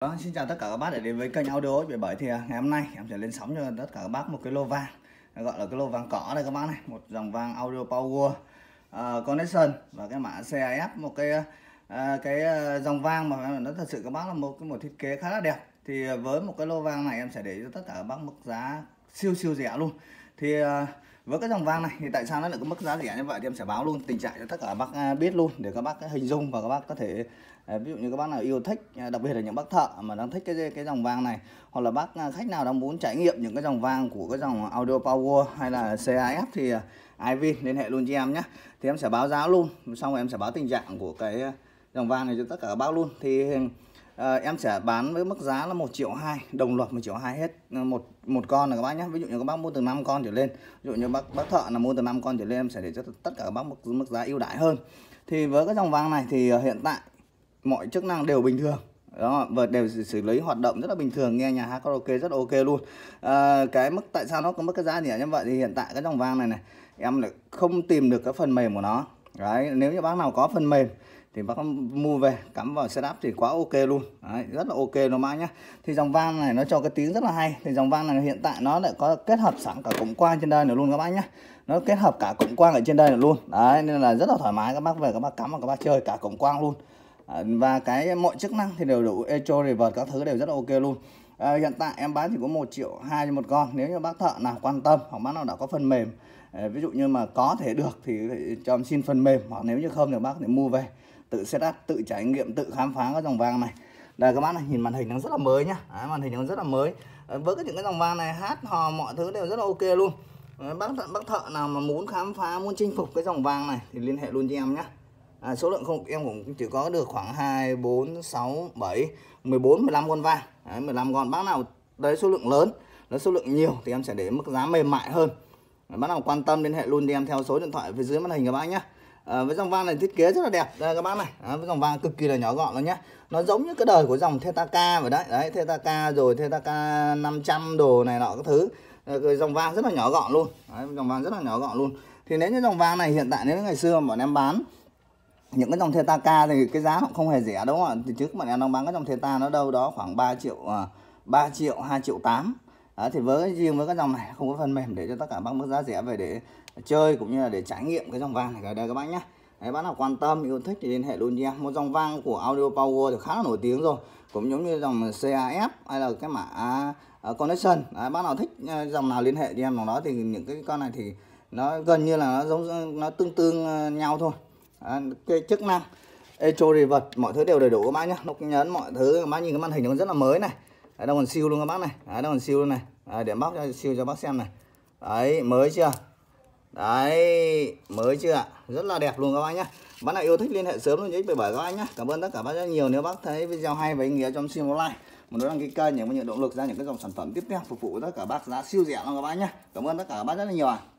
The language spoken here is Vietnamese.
Đó, vâng, xin chào tất cả các bác đã đến với kênh audio bị bởi thì à, ngày hôm nay em sẽ lên sóng cho tất cả các bác một cái lô vàng gọi là cái lô vàng cỏ đây các bác này một dòng vàng audio power uh, connection và cái mã CIF một cái uh, cái dòng vàng mà nó thật sự các bác là một cái một thiết kế khá là đẹp thì với một cái lô vàng này em sẽ để cho tất cả các bác mức giá siêu siêu rẻ luôn thì uh, với vâng, cái dòng vang này thì tại sao nó lại có mức giá rẻ như vậy thì em sẽ báo luôn tình trạng cho tất cả bác à, biết luôn để các bác hình dung và các bác có thể à, ví dụ như các bác nào yêu thích à, đặc biệt là những bác thợ mà đang thích cái cái dòng vang này hoặc là bác khách nào đang muốn trải nghiệm những cái dòng vang của cái dòng audio power hay là CAF thì Ivin liên hệ luôn cho em nhé thì em sẽ báo giá luôn xong rồi em sẽ báo tình trạng của cái dòng vang này cho tất cả các bác luôn thì Ờ, em sẽ bán với mức giá là 1 triệu 2 đồng loạt 1 triệu 2 hết ờ, một một con là các bác nhé ví dụ như các bác mua từ 5 con trở lên ví dụ như bác bác thợ là mua từ 5 con trở lên em sẽ để cho tất cả các bác mức, mức giá ưu đãi hơn thì với cái dòng vàng này thì ờ, hiện tại mọi chức năng đều bình thường đó và đều xử, xử lý hoạt động rất là bình thường nghe nhà hát karaoke rất ok luôn à, cái mức tại sao nó có mức cái giá nhỉ như vậy thì hiện tại cái dòng vàng này này em lại không tìm được cái phần mềm của nó đấy nếu như bác nào có phần mềm thì bác mua về cắm vào setup thì quá ok luôn Đấy, rất là ok nó mãi nhá thì dòng van này nó cho cái tiếng rất là hay thì dòng van này hiện tại nó lại có kết hợp sẵn cả cổng quang trên đây nữa luôn các bác nhá nó kết hợp cả cổng quang ở trên đây nữa luôn đấy nên là rất là thoải mái các bác về các bác cắm và các bác chơi cả cổng quang luôn và cái mọi chức năng thì đều đủ echo reverse các thứ đều rất là ok luôn à, hiện tại em bán chỉ có một triệu hai cho một con nếu như bác thợ nào quan tâm hoặc bác nào đã có phần mềm à, ví dụ như mà có thể được thì cho em xin phần mềm hoặc nếu như không thì bác có mua về tự setup tự trải nghiệm tự khám phá các dòng vàng này đây các bác này nhìn màn hình nó rất là mới nhá à, màn hình nó rất là mới ờ, với cái những cái dòng vàng này hát hò mọi thứ đều rất là ok luôn ờ, bác thợ, bác thợ nào mà muốn khám phá muốn chinh phục cái dòng vàng này thì liên hệ luôn cho em nhá. à, số lượng không em cũng chỉ có được khoảng 2 4 6 7 14 15 con vàng đấy, 15 con bác nào đấy số lượng lớn nó số lượng nhiều thì em sẽ để mức giá mềm mại hơn bác nào quan tâm liên hệ luôn thì em theo số điện thoại phía dưới màn hình các bác nhé Ờ, với dòng van này thiết kế rất là đẹp đây các bác này à, với dòng van cực kỳ là nhỏ gọn luôn nhé nó giống như cái đời của dòng Theta K vậy đấy đấy K rồi Theta Thetaca 500 đồ này nọ các thứ rồi ờ, dòng vàng rất là nhỏ gọn luôn đấy, dòng vàng rất là nhỏ gọn luôn thì nếu như dòng vàng này hiện tại nếu ngày xưa bọn em bán những cái dòng Theta K thì cái giá nó không hề rẻ đúng không ạ thì trước bọn em đang bán cái dòng Theta nó đâu đó khoảng 3 triệu 3 à, triệu 2 triệu 8 đó, thì với riêng với các dòng này không có phần mềm để cho tất cả bác mức giá rẻ về để chơi cũng như là để trải nghiệm cái dòng vàng này ở đây các bác nhé Đấy, bác nào quan tâm yêu thích thì liên hệ luôn nha một dòng vang của Audio Power thì khá là nổi tiếng rồi cũng giống như dòng CAF hay là cái mã uh, connection Đấy, bác nào thích à, dòng nào liên hệ đi em dòng đó thì những cái con này thì nó gần như là nó giống nó tương tương nhau thôi à, cái chức năng Echo Reverse mọi thứ đều đầy đủ các bác nhé nó nhấn mọi thứ các bác nhìn cái màn hình nó rất là mới này đấy, đang còn siêu luôn các bác này đấy, đang còn siêu luôn này đấy, để bóc siêu cho bác xem này đấy mới chưa đấy mới chưa ạ rất là đẹp luôn các bác nhé bác nào yêu thích liên hệ sớm luôn nhé, với bởi các anh nhé cảm ơn tất cả bác rất nhiều nếu bác thấy video hay và ý nghĩa trong xin một like một đăng ký kênh để có những động lực ra những cái dòng sản phẩm tiếp theo phục vụ tất cả bác giá siêu rẻ luôn các bác nhé cảm ơn tất cả bác rất là nhiều ạ à.